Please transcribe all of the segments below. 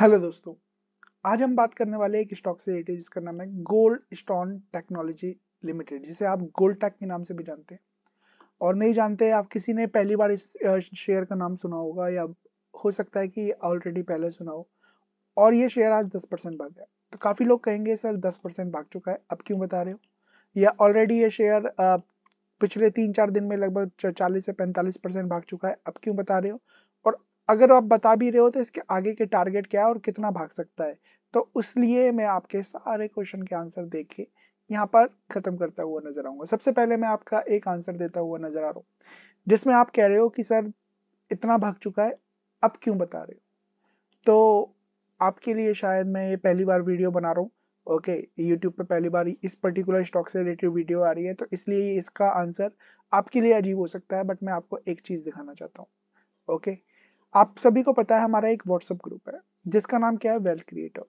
Hello दोस्तों आज हम बात करने वाले एक स्टॉक से रिलेटेड जिसका नाम है गोल्ड स्टोन टेक्नोलॉजी लिमिटेड जिसे आप गोल्ड टेक के नाम से भी जानते हैं और नहीं जानते आप किसी ने पहली बार इस शेयर का नाम सुना होगा या हो सकता है कि ऑलरेडी पहले सुना हो और ये शेयर आज दस परसेंट भाग गया तो काफ़ी लोग कहेंगे सर दस परसेंट भाग चुका है अब क्यों बता रहे हो या ऑलरेडी ये शेयर पिछले तीन चार दिन में लगभग चालीस से पैंतालीस परसेंट भाग चुका है अब क्यों बता रहे हो अगर आप बता भी रहे हो तो इसके आगे के टारगेट क्या है और कितना भाग सकता है तो उसलिए मैं आपके सारे क्वेश्चन के आंसर देख के यहाँ पर खत्म करता हुआ नजर आऊंगा सबसे पहले मैं आपका एक आंसर देता हुआ नजर आ रहा हूँ जिसमें आप कह रहे हो कि सर इतना भाग चुका है अब क्यों बता रहे हो तो आपके लिए शायद मैं ये पहली बार वीडियो बना रहा हूँ ओके यूट्यूब पर पहली बार इस पर्टिकुलर स्टॉक से रिलेटेड वीडियो आ रही है तो इसलिए इसका आंसर आपके लिए अजीब हो सकता है बट मैं आपको एक चीज़ दिखाना चाहता हूँ ओके okay? आप सभी को पता है हमारा एक व्हाट्सएप ग्रुप है जिसका नाम क्या है वेल्थ क्रिएटर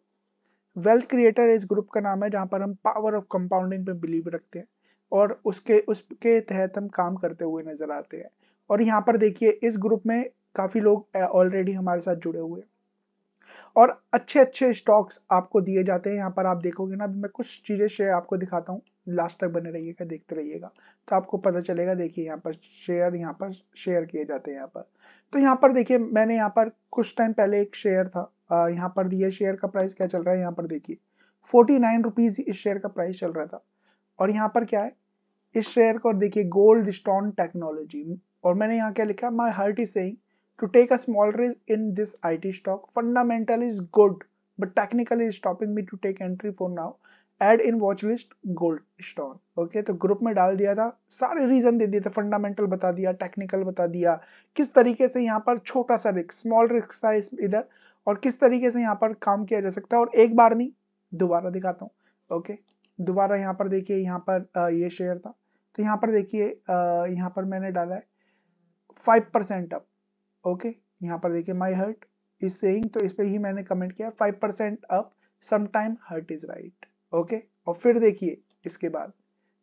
वेल्थ क्रिएटर इस ग्रुप का नाम है जहाँ पर हम पावर ऑफ कंपाउंडिंग पे बिलीव रखते हैं और उसके उसके तहत हम काम करते हुए नजर आते हैं और यहाँ पर देखिए इस ग्रुप में काफी लोग ऑलरेडी हमारे साथ जुड़े हुए हैं और अच्छे अच्छे स्टॉक्स आपको दिए जाते हैं यहाँ पर आप देखोगे ना मैं कुछ चीजें शेयर आपको दिखाता हूँ लास्ट तक बने रहिएगा देखते रहिएगा तो आपको पता चलेगा देखिए यहाँ पर शेयर यहाँ पर शेयर किए जाते हैं यहाँ पर तो यहाँ पर देखिए मैंने यहाँ पर कुछ टाइम पहले एक शेयर था यहाँ पर दिया शेयर का प्राइस क्या चल रहा है यहाँ पर देखिए फोर्टी नाइन रुपीज इस शेयर का प्राइस चल रहा था और यहाँ पर क्या है इस शेयर को देखिए गोल्ड स्टोन टेक्नोलॉजी और मैंने यहाँ क्या लिखा my heart is saying to take a small risk in this IT stock fundamental is good but technical is stopping me to take entry for now. Add in watch list Goldstone okay तो group में डाल दिया था सारे reason दे दिए थे fundamental बता दिया टेक्निकल बता दिया किस तरीके से यहाँ पर छोटा सा रिक्स स्मॉल रिस्क था इस इधर और किस तरीके से यहाँ पर काम किया जा सकता है और एक बार नहीं दोबारा दिखाता हूँ ओके दोबारा यहाँ पर देखिए यहाँ पर ये शेयर था तो यहाँ पर देखिए यहाँ पर मैंने डाला है फाइव परसेंट अप ओके यहाँ पर देखिए माई हर्ट इज से तो इस पर ही मैंने कमेंट किया five percent up so my heart is right okay और फिर देखिए इसके बाद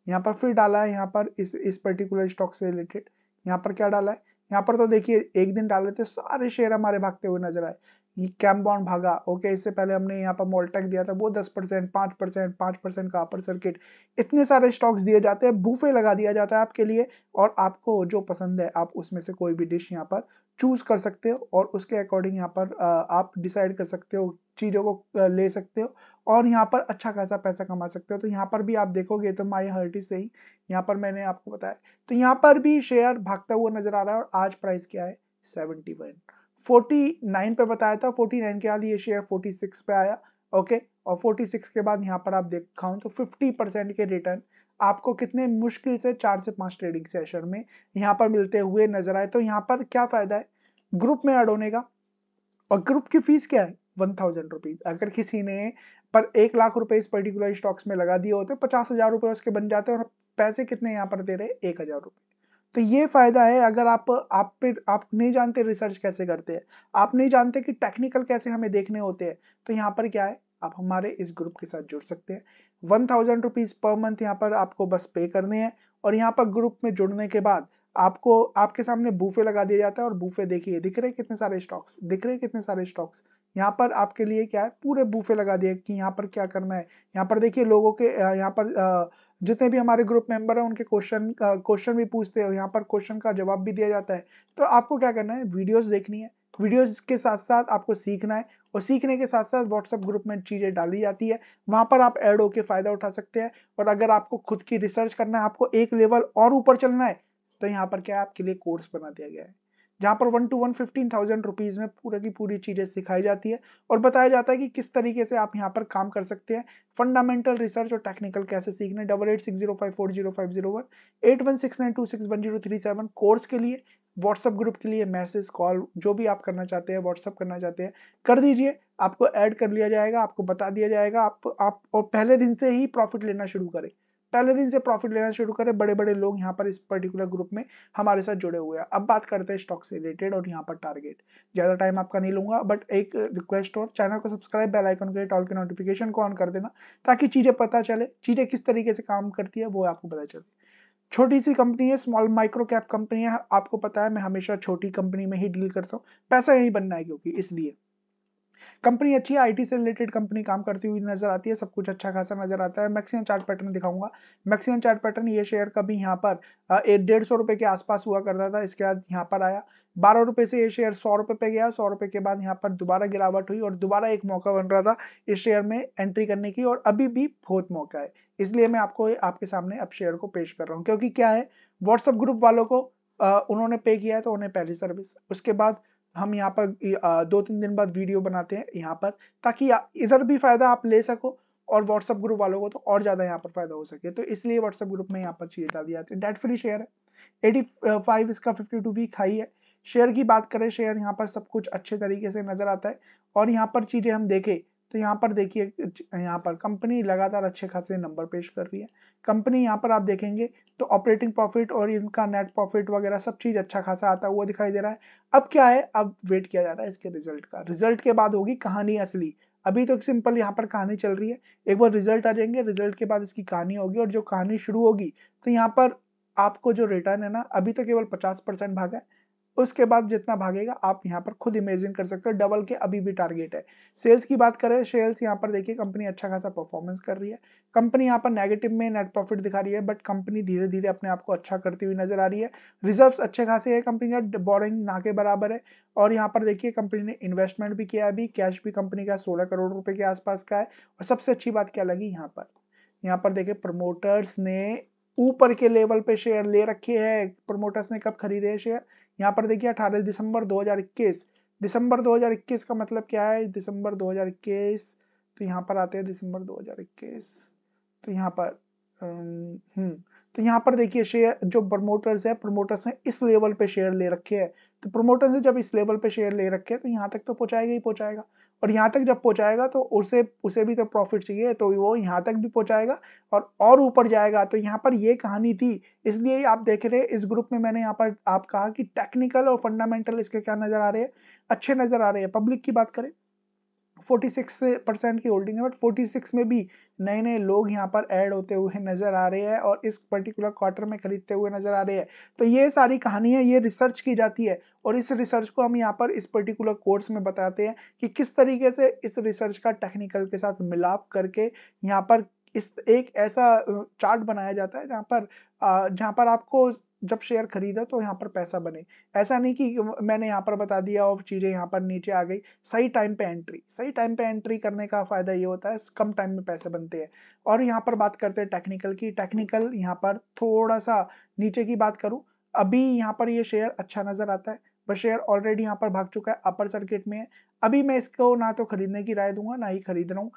यहाँ पर फिर डाला है यहाँ पर इस इस पर्टिकुलर स्टॉक से रिलेटेड यहाँ पर क्या डाला है यहाँ पर तो देखिए एक दिन डाले थे सारे शेयर हमारे भागते हुए नजर आए कैम्बॉन भागा ओके इससे पहले हमने यहाँ पर मोलटेक दिया था वो दस परसेंट पांच परसेंट पांच परसेंट का अपर सर्किट इतने सारे स्टॉक्स दिए जाते हैं बूफे लगा दिया जाता है आपके लिए और आपको जो पसंद है आप उसमें से कोई भी डिश यहाँ पर चूज कर सकते हो और उसके अकॉर्डिंग यहाँ पर आप डिसाइड कर सकते हो चीज़ों को ले सकते हो और यहाँ पर अच्छा खासा पैसा कमा सकते हो तो यहाँ पर भी आप देखोगे तो माई हर्टी से ही यहाँ पर मैंने आपको बताया तो यहाँ पर भी शेयर भागता हुआ नजर आ रहा है और आज प्राइस क्या है सेवेंटी वन 49 पे बताया था 49 के बाद ये शेयर 46 पे आया ओके और 46 के बाद यहाँ पर आप देखाऊँ तो 50 परसेंट के रिटर्न आपको कितने मुश्किल से चार से पांच ट्रेडिंग सेशन में यहाँ पर मिलते हुए नजर आए तो यहाँ पर क्या फायदा है ग्रुप में एड होने का और ग्रुप की फीस क्या है वन थाउजेंड रुपीज अगर किसी ने पर एक लाख रुपए इस पर्टिकुलर स्टॉक्स में लगा दिए होते पचास हजार रुपए उसके बन जाते हैं और पैसे कितने यहाँ पर दे रहे हैं एक हजार रुपए तो ये फायदा है अगर आप आप पे आप नहीं जानते रिसर्च कैसे करते हैं आप नहीं जानते कि टेक्निकल कैसे हमें देखने होते हैं तो यहाँ पर क्या है आप हमारे इस ग्रुप के साथ जुड़ सकते हैं one thousand rupees per month यहाँ पर आपको बस पे करने हैं और यहाँ पर ग्रुप में जुड़ने के बाद आपको आपके सामने बूफे लगा दिया जाता है और बूफे देखिए दिख रहे कितने सारे स्टॉक्स दिख रहे कितने सारे स्टॉक्स यहाँ पर आपके लिए क्या है पूरे बूफे लगा दिए कि यहाँ पर क्या करना है यहाँ पर देखिए लोगों के यहाँ पर आ, जितने भी हमारे ग्रुप मेंबर हैं उनके क्वेश्चन क्वेश्चन भी पूछते हो यहाँ पर क्वेश्चन का जवाब भी दिया जाता है तो आपको क्या करना है वीडियोस देखनी है वीडियोस के साथ साथ आपको सीखना है और सीखने के साथ साथ व्हाट्सएप ग्रुप में चीज़ें डाली जाती है वहाँ पर आप ऐड होकर फ़ायदा उठा सकते हैं और अगर आपको खुद की रिसर्च करना है आपको एक लेवल और ऊपर चलना है तो यहाँ पर क्या है आपके लिए कोर्स बना दिया गया है जहाँ पर one two one fifteen thousand rupees में पूरा की पूरी चीज़ें सिखाई जाती है और बताया जाता है कि किस तरीके से आप यहाँ पर काम कर सकते हैं फंडामेंटल रिसर्च और टेक्निकल कैसे सीखने double eight six zero five four zero five zero one eight one six nine two six one zero three seven course के लिए व्हाट्सअप ग्रुप के लिए मैसेज कॉल जो भी आप करना चाहते हैं व्हाट्सअप करना चाहते हैं कर दीजिए आपको ऐड कर लिया जाएगा आपको बता दिया जाएगा आप आप और पहले दिन से ही प्रॉफिट लेना शुरू करें पहले दिन से प्रॉफिट लेना शुरू करें बड़े बड़े लोग यहाँ पर इस पर्टिकुलर ग्रुप में हमारे साथ जुड़े हुए हैं अब बात करते हैं स्टॉक से रिलेटेड और यहाँ पर टारगेट ज़्यादा टाइम आपका नहीं लूंगा बट एक रिक्वेस्ट और चैनल को सब्सक्राइब बेल आइकन के टॉल के नोटिफिकेशन को ऑन कर देना ताकि चीज़ें पता चले चीज़ें किस तरीके से काम करती है वो आपको पता चले छोटी सी कंपनी है स्मॉल माइक्रो कैप कंपनी है आपको पता है मैं हमेशा छोटी कंपनी में ही डील करता हूँ पैसा यही बनना है क्योंकि इसलिए कंपनी अच्छी है आईटी से रिलेटेड कंपनी काम करती हुई नजर आती है सब कुछ अच्छा खासा नजर आता है मैक्सिमम चार्ट पैटर्न दिखाऊंगा मैक्सिमम चार्ट पैटर्न ये शेयर कभी यहाँ पर डेढ़ सौ रुपये के आसपास हुआ करता था इसके बाद यहाँ पर आया बारह रुपए से ये शेयर सौ रुपए पे गया सौ रुपए के बाद यहाँ पर दोबारा गिरावट हुई और दोबारा एक मौका बन रहा था इस शेयर में एंट्री करने की और अभी भी बहुत मौका है इसलिए मैं आपको आपके सामने अब शेयर को पेश कर रहा हूँ क्योंकि क्या है व्हाट्सअप ग्रुप वालों को उन्होंने पे किया है तो उन्हें पहली सर्विस उसके बाद हम यहाँ पर दो तीन दिन बाद वीडियो बनाते हैं यहाँ पर ताकि इधर भी फ़ायदा आप ले सको और व्हाट्सएप ग्रुप वालों को तो और ज़्यादा यहाँ पर फायदा हो सके तो इसलिए व्हाट्सएप ग्रुप में यहाँ पर चीजें डाल दी जाती है डेट फ्री शेयर है एटी फाइव इसका फिफ्टी टू वीक हाई है शेयर की बात करें शेयर यहाँ पर सब कुछ अच्छे तरीके से नज़र आता है और यहाँ पर चीज़ें हम देखें तो यहाँ पर देखिए यहाँ पर कंपनी लगातार अच्छे खासे नंबर पेश कर रही है कंपनी यहाँ पर आप देखेंगे तो ऑपरेटिंग प्रॉफिट और इनका नेट प्रॉफिट वगैरह सब चीज़ अच्छा खासा आता हुआ दिखाई दे रहा है अब क्या है अब वेट किया जा रहा है इसके रिजल्ट का रिजल्ट के बाद होगी कहानी असली अभी तो सिंपल यहाँ पर कहानी चल रही है एक बार रिजल्ट आ जाएंगे रिजल्ट के बाद इसकी कहानी होगी और जो कहानी शुरू होगी तो यहाँ पर आपको जो रिटर्न है ना अभी तो केवल पचास परसेंट भागा है उसके बाद जितना भागेगा आप यहाँ पर खुद इमेजिन कर सकते हो डबल के अभी भी टारगेट है सेल्स की बात करें सेल्स यहाँ पर देखिए कंपनी अच्छा खासा परफॉर्मेंस कर रही है कंपनी यहाँ पर नेगेटिव में नेट प्रॉफिट दिखा रही है बट कंपनी धीरे धीरे अपने आप को अच्छा करती हुई नजर आ रही है रिजर्व्स अच्छे खासे है कंपनी का बोरिंग ना के बराबर है और यहाँ पर देखिए कंपनी ने इन्वेस्टमेंट भी किया अभी कैश भी कंपनी का सोलह करोड़ रुपए के आसपास का है और सबसे अच्छी बात क्या लगी यहाँ पर यहाँ पर देखिए प्रमोटर्स ने ऊपर के लेवल पे शेयर ले रखे हैं प्रमोटर्स ने कब खरीदे हैं शेयर यहाँ पर देखिए अठारह दिसंबर 2021 दिसंबर 2021 का मतलब क्या है दिसंबर 2021 तो यहाँ पर आते हैं दिसंबर 2021 तो यहाँ पर हम्म तो यहाँ पर देखिए शेयर जो प्रमोटर्स है प्रमोटर्स ने इस लेवल पे शेयर ले रखे हैं तो प्रमोटर्स ने जब इस लेवल पे शेयर ले रखे हैं तो यहाँ तक तो पहुंचाएगा ही पहुंचाएगा और यहाँ तक जब पहुंचाएगा तो उसे उसे भी तो प्रॉफिट चाहिए तो वो यहाँ तक भी पहुंचाएगा और और ऊपर जाएगा तो यहाँ पर ये कहानी थी इसलिए आप देख रहे हैं इस ग्रुप में मैंने यहाँ पर आप कहा कि टेक्निकल और फंडामेंटल इसके क्या नज़र आ रहे हैं अच्छे नज़र आ रहे हैं पब्लिक की बात करें 46 परसेंट की होल्डिंग है बट 46 में भी नए नए लोग यहाँ पर ऐड होते हुए नजर आ रहे हैं और इस पर्टिकुलर क्वार्टर में खरीदते हुए नजर आ रहे हैं तो ये सारी कहानियाँ ये रिसर्च की जाती है और इस रिसर्च को हम यहाँ पर इस पर्टिकुलर कोर्स में बताते हैं कि किस तरीके से इस रिसर्च का टेक्निकल के साथ मिलाप करके यहाँ पर इस एक ऐसा चार्ट बनाया जाता है जहाँ पर जहाँ पर आपको जब शेयर खरीदा तो यहाँ पर पैसा बने ऐसा नहीं कि मैंने यहाँ पर बता दिया और चीज़ें यहाँ पर नीचे आ गई सही टाइम पे एंट्री सही टाइम पे एंट्री करने का फ़ायदा ये होता है कम टाइम में पैसे बनते हैं और यहाँ पर बात करते हैं टेक्निकल की टेक्निकल यहाँ पर थोड़ा सा नीचे की बात करूँ अभी यहाँ पर ये शेयर अच्छा नज़र आता है बस शेयर ऑलरेडी यहाँ पर भाग चुका है अपर सर्किट में है अभी मैं इसको ना तो खरीदने की राय दूंगा ना ही खरीद रहा हूँ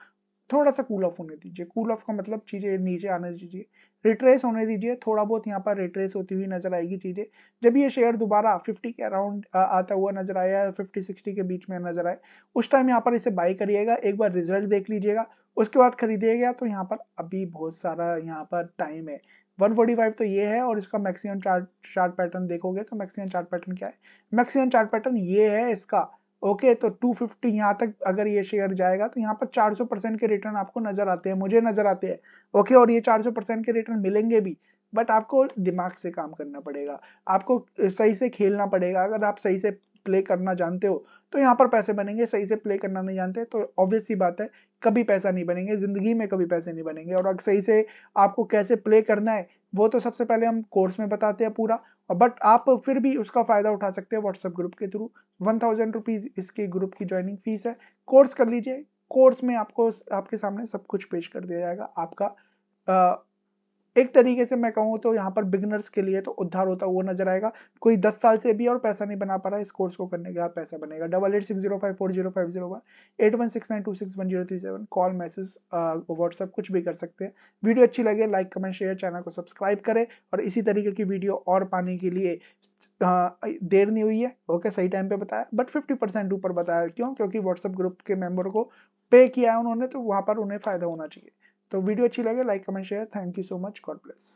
थोड़ा सा कूल ऑफ होने दीजिए कूल ऑफ का मतलब चीज़ें नीचे आने दीजिए रिट्रेस होने दीजिए थोड़ा बहुत यहाँ पर रिट्रेस होती हुई नजर आएगी चीज़ें जब ये शेयर दोबारा 50 के अराउंड आता हुआ नजर आया 50 60 के बीच में नजर आए उस टाइम यहाँ पर इसे बाय करिएगा एक बार रिजल्ट देख लीजिएगा उसके बाद खरीदिएगा तो यहाँ पर अभी बहुत सारा यहाँ पर टाइम है 145 तो ये है और इसका मैक्सिमम चार्ट चार्ट पैटर्न देखोगे तो मैक्सिमम चार्ट पैटर्न क्या है मैक्सिमम चार्ट पैटर्न ये है इसका ओके तो 250 यहाँ तक अगर ये शेयर जाएगा तो यहाँ पर 400 परसेंट के रिटर्न आपको नजर आते हैं मुझे नजर आते हैं ओके और ये 400 परसेंट के रिटर्न मिलेंगे भी बट आपको दिमाग से काम करना पड़ेगा आपको सही से खेलना पड़ेगा अगर आप सही से प्ले करना जानते हो तो यहाँ पर पैसे बनेंगे सही से प्ले करना नहीं जानते तो ऑब्वियस ही बात है कभी पैसा नहीं बनेंगे ज़िंदगी में कभी पैसे नहीं बनेंगे और अगर सही से आपको कैसे प्ले करना है वो तो सबसे पहले हम कोर्स में बताते हैं पूरा बट आप फिर भी उसका फ़ायदा उठा सकते हैं व्हाट्सएप ग्रुप के थ्रू वन थाउजेंड रुपीज़ इसके ग्रुप की ज्वाइनिंग फीस है कोर्स कर लीजिए कोर्स में आपको आपके सामने सब कुछ पेश कर दिया जाएगा आपका एक तरीके से मैं कहूँ तो यहाँ पर बिगनर्स के लिए तो उद्धार होता हुआ नजर आएगा कोई दस साल से भी और पैसा नहीं बना पा रहा है इस कोर्स को करने के बाद पैसा बनेगा double eight six zero five four zero five zero one eight one six nine two six one zero three seven call message WhatsApp कुछ भी कर सकते हैं वीडियो अच्छी लगे लाइक कमेंट शेयर चैनल को सब्सक्राइब करें और इसी तरीके की वीडियो और पाने के लिए आ, uh, देर नहीं हुई है ओके सही टाइम पे बताया बट फिफ्टी परसेंट ऊपर बताया क्यों क्योंकि व्हाट्सएप ग्रुप के मेंबर को पे किया है उन्होंने तो वहाँ पर उन्हें फ़ायदा होना चाहिए तो वीडियो अच्छी लगे like comment share thank you so much God bless